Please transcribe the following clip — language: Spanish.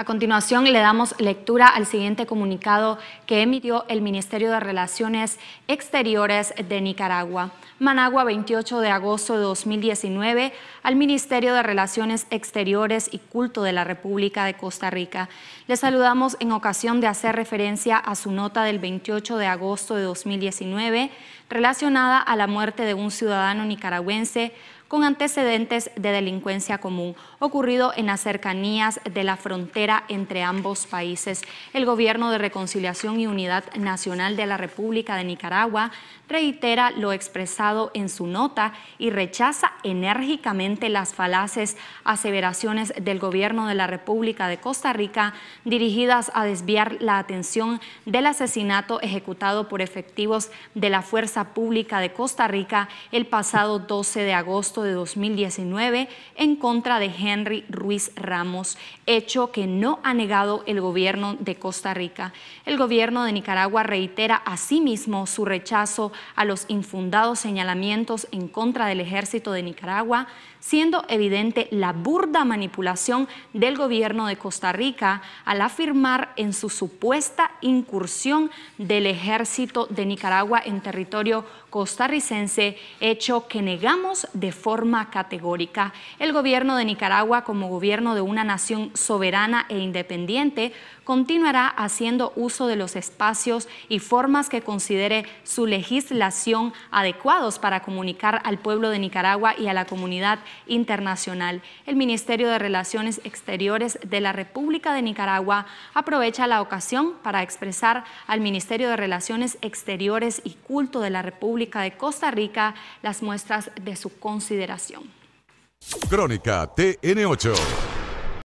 A continuación le damos lectura al siguiente comunicado que emitió el Ministerio de Relaciones Exteriores de Nicaragua. Managua, 28 de agosto de 2019, al Ministerio de Relaciones Exteriores y Culto de la República de Costa Rica. Le saludamos en ocasión de hacer referencia a su nota del 28 de agosto de 2019 relacionada a la muerte de un ciudadano nicaragüense con antecedentes de delincuencia común ocurrido en las cercanías de la frontera entre ambos países. El Gobierno de Reconciliación y Unidad Nacional de la República de Nicaragua reitera lo expresado en su nota y rechaza enérgicamente las falaces aseveraciones del Gobierno de la República de Costa Rica dirigidas a desviar la atención del asesinato ejecutado por efectivos de la Fuerza Pública de Costa Rica el pasado 12 de agosto de 2019 en contra de Henry Ruiz Ramos, hecho que no ha negado el gobierno de Costa Rica. El gobierno de Nicaragua reitera asimismo su rechazo a los infundados señalamientos en contra del ejército de Nicaragua, siendo evidente la burda manipulación del gobierno de Costa Rica al afirmar en su supuesta incursión del ejército de Nicaragua en territorio costarricense, hecho que negamos de forma categórica. El gobierno de Nicaragua, como gobierno de una nación soberana e independiente, continuará haciendo uso de los espacios y formas que considere su legislación adecuados para comunicar al pueblo de Nicaragua y a la comunidad internacional. El Ministerio de Relaciones Exteriores de la República de Nicaragua aprovecha la ocasión para expresar al Ministerio de Relaciones Exteriores y Culto de la República de Costa Rica las muestras de su consideración Crónica TN8.